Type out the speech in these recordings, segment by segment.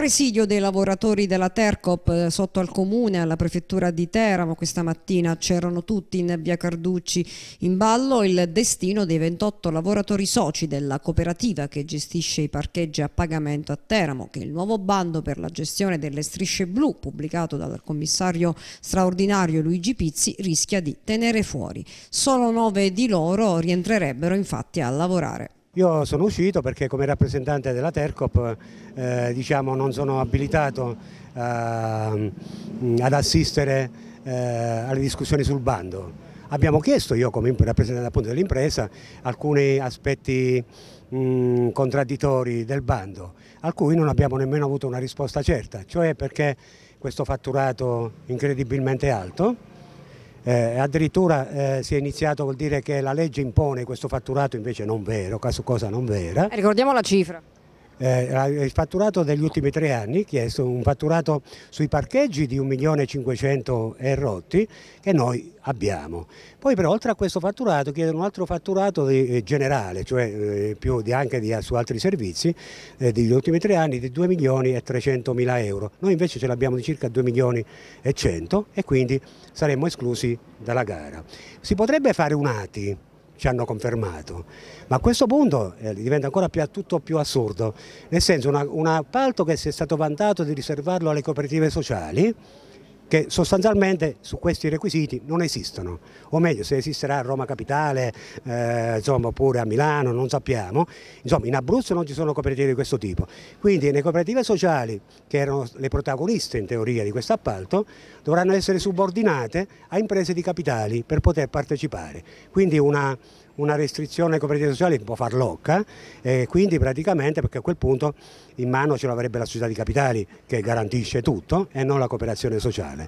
presidio dei lavoratori della Tercop eh, sotto al comune alla prefettura di Teramo questa mattina c'erano tutti in via Carducci in ballo il destino dei 28 lavoratori soci della cooperativa che gestisce i parcheggi a pagamento a Teramo che il nuovo bando per la gestione delle strisce blu pubblicato dal commissario straordinario Luigi Pizzi rischia di tenere fuori. Solo nove di loro rientrerebbero infatti a lavorare. Io sono uscito perché come rappresentante della Tercop eh, diciamo, non sono abilitato eh, ad assistere eh, alle discussioni sul bando. Abbiamo chiesto, io come rappresentante dell'impresa, alcuni aspetti mh, mm, contraddittori del bando, a cui non abbiamo nemmeno avuto una risposta certa, cioè perché questo fatturato incredibilmente alto eh, addirittura eh, si è iniziato col dire che la legge impone questo fatturato, invece non vero, cosa non vera. Eh, ricordiamo la cifra eh, il fatturato degli ultimi tre anni, che è un fatturato sui parcheggi di 1.500.000 e rotti che noi abbiamo. Poi però oltre a questo fatturato chiedono un altro fatturato di, eh, generale, cioè eh, più di, anche di, su altri servizi, eh, degli ultimi tre anni di 2.300.000 euro. Noi invece ce l'abbiamo di circa 2.100.000 e quindi saremmo esclusi dalla gara. Si potrebbe fare un ATI ci hanno confermato. Ma a questo punto eh, diventa ancora più, tutto più assurdo, nel senso una, un appalto che si è stato vantato di riservarlo alle cooperative sociali, che sostanzialmente su questi requisiti non esistono, o meglio se esisterà a Roma Capitale, eh, insomma, oppure a Milano, non sappiamo, insomma in Abruzzo non ci sono cooperative di questo tipo, quindi le cooperative sociali che erano le protagoniste in teoria di questo appalto dovranno essere subordinate a imprese di capitali per poter partecipare, quindi una, una restrizione ai cooperative sociali può far locca e quindi praticamente perché a quel punto in mano ce l'avrebbe la società di capitali che garantisce tutto e non la cooperazione sociale.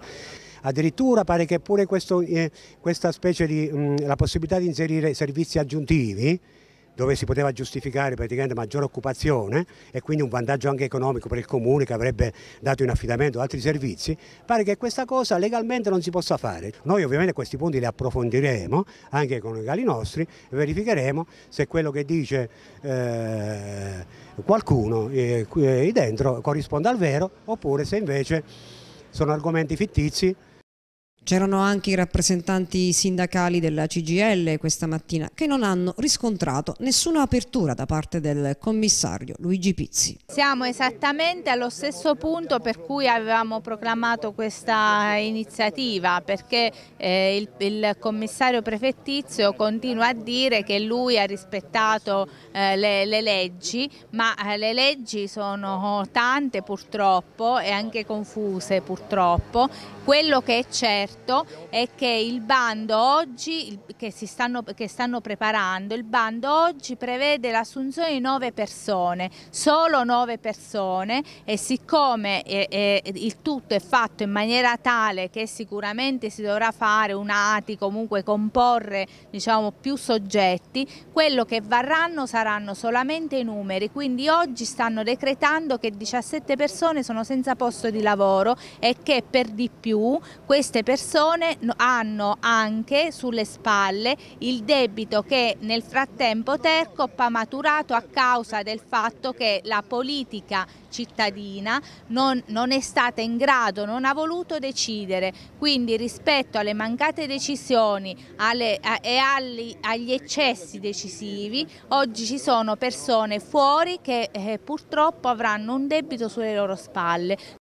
Addirittura pare che pure questo, eh, questa specie di mh, mm, la possibilità di inserire servizi aggiuntivi dove si poteva giustificare praticamente maggiore occupazione e quindi un vantaggio anche economico per il comune che avrebbe dato in affidamento altri servizi, pare che questa cosa legalmente non si possa fare. Noi ovviamente questi punti li approfondiremo anche con i legali nostri e verificheremo se quello che dice eh, qualcuno eh, qui eh, dentro corrisponde al vero oppure se invece sono argomenti fittizi C'erano anche i rappresentanti sindacali della CGL questa mattina che non hanno riscontrato nessuna apertura da parte del commissario Luigi Pizzi. Siamo esattamente allo stesso punto per cui avevamo proclamato questa iniziativa perché eh, il, il, commissario prefettizio continua a dire che lui ha rispettato eh, le, le, leggi ma eh, le leggi sono tante purtroppo e anche confuse purtroppo. Quello che è certo certo è che il bando oggi, che, stanno, che stanno preparando, il bando oggi prevede l'assunzione di nove persone, solo nove persone e siccome è, è, il tutto è fatto in maniera tale che sicuramente si dovrà fare un ATI, comunque comporre diciamo, più soggetti, quello che varranno saranno solamente i numeri, quindi oggi stanno decretando che 17 persone sono senza posto di lavoro e che per di più queste persone persone hanno anche sulle spalle il debito che nel frattempo Tercop ha maturato a causa del fatto che la politica cittadina non, non, è stata in grado, non ha voluto decidere, quindi rispetto alle mancate decisioni alle, a, e agli, agli, eccessi decisivi oggi ci sono persone fuori che eh, purtroppo avranno un debito sulle loro spalle,